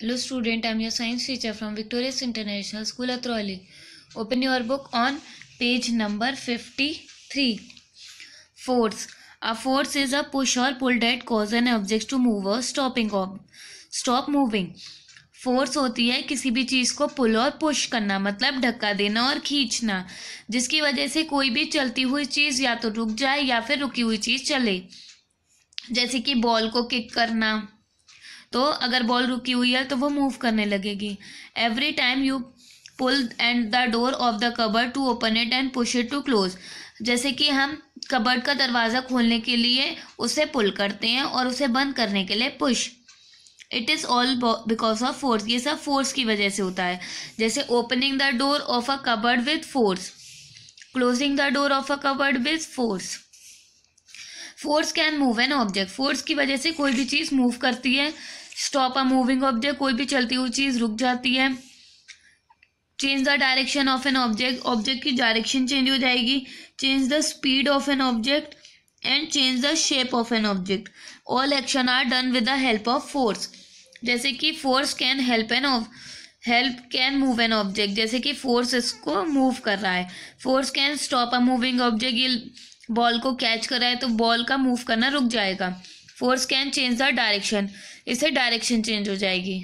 hello student I am your science teacher from victorious international school Atrauli open your book on page number fifty three force a force is a push or pull that cause an object to move or stopping of stop moving force होती है किसी भी चीज़ को पुल और push करना मतलब धक्का देना और खींचना जिसकी वजह से कोई भी चलती हुई चीज़ या तो रुक जाए या फिर रुकी हुई चीज़ चले जैसे कि बॉल को किक करना तो अगर बॉल रुकी हुई है तो वो मूव करने लगेगी every time you pull and the door of the cupboard to open it and push it to close जैसे कि हम कबर्ड का दरवाज़ा खोलने के लिए उसे पुल करते हैं और उसे बंद करने के लिए push it is all because of force ये सब फोर्स की वजह से होता है जैसे opening the door of a cupboard with force closing the door of a cupboard with force force can move an object force की वजह से कोई भी चीज़ मूव करती है स्टॉप अ मूविंग ऑब्जेक्ट कोई भी चलती हुई चीज़ रुक जाती है change the direction of an object object की डायरेक्शन चेंज हो जाएगी change the speed of an object and change the shape of an object all action are done with the help of force जैसे कि force can help an of help can move an object जैसे कि force इसको move कर रहा है force can stop a moving object ball को catch करा है तो बॉल का मूव करना रुक जाएगा force can change the direction इससे डायरेक्शन चेंज हो जाएगी